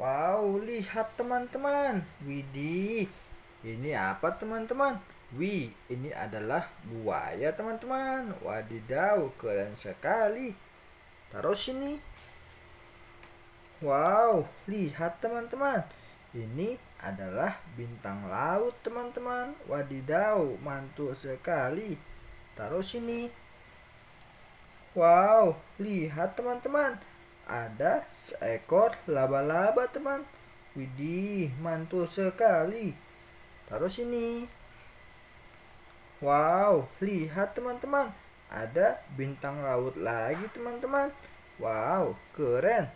Wow, lihat teman-teman. Widih, ini apa teman-teman? Wih, ini adalah buaya teman-teman. Wadidaw, keren sekali. Taruh sini. Wow, lihat teman-teman. Ini adalah bintang laut teman-teman. Wadidaw, mantul sekali. Taruh sini. Wow, lihat teman-teman ada seekor laba-laba teman. Widih, mantul sekali. Taruh sini. Wow, lihat teman-teman. Ada bintang laut lagi teman-teman. Wow, keren.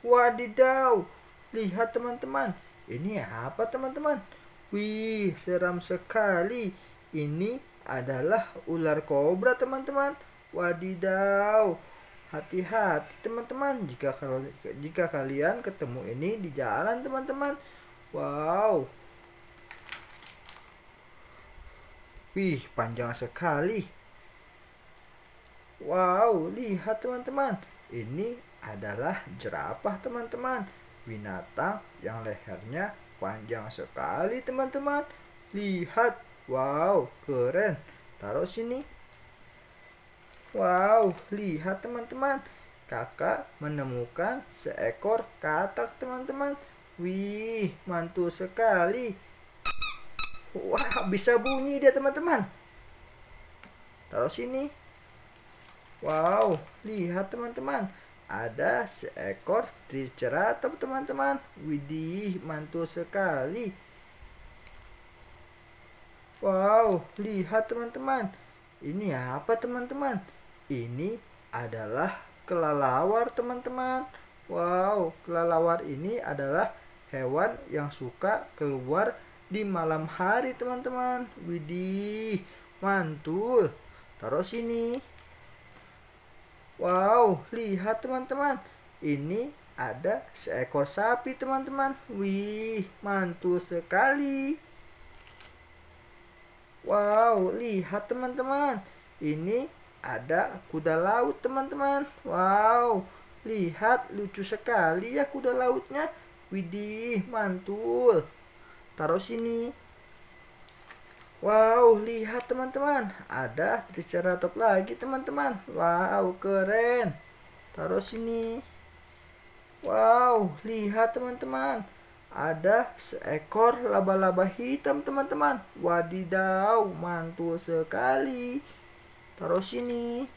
Wadidaw, lihat teman-teman. Ini apa teman-teman? Wih, seram sekali. Ini adalah ular kobra teman-teman. Wadidaw. Hati-hati teman-teman jika kalau jika kalian ketemu ini di jalan teman-teman. Wow. Wih, panjang sekali. Wow, lihat teman-teman. Ini adalah jerapah teman-teman. Binatang yang lehernya panjang sekali teman-teman. Lihat. Wow, keren. Taruh sini. Wow, lihat teman-teman. Kakak menemukan seekor katak teman-teman. Wih, mantul sekali. Wah, bisa bunyi dia teman-teman. Taruh sini. Wow, lihat teman-teman. Ada seekor triceratops teman-teman. Widih, mantul sekali. Wow, lihat teman-teman. Ini apa teman-teman? ini adalah kelalawar teman-teman. Wow, kelalawar ini adalah hewan yang suka keluar di malam hari teman-teman. Widih, mantul. Taruh sini. Wow, lihat teman-teman. Ini ada seekor sapi teman-teman. Wih, mantul sekali. Wow, lihat teman-teman. Ini ada kuda laut teman-teman. Wow, lihat lucu sekali ya kuda lautnya. Widih, mantul. Taruh sini. Wow, lihat teman-teman. Ada triceratops lagi teman-teman. Wow, keren. Taruh sini. Wow, lihat teman-teman. Ada seekor laba-laba hitam teman-teman. Wadidaw, mantul sekali taruh sini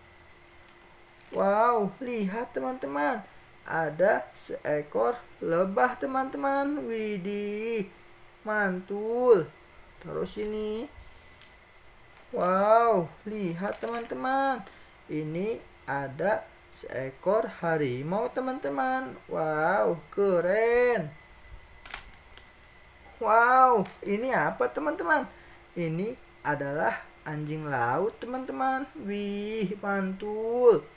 wow lihat teman-teman ada seekor lebah teman-teman widih mantul taruh sini wow lihat teman-teman ini ada seekor harimau teman-teman wow keren wow ini apa teman-teman ini adalah anjing laut teman-teman wih mantul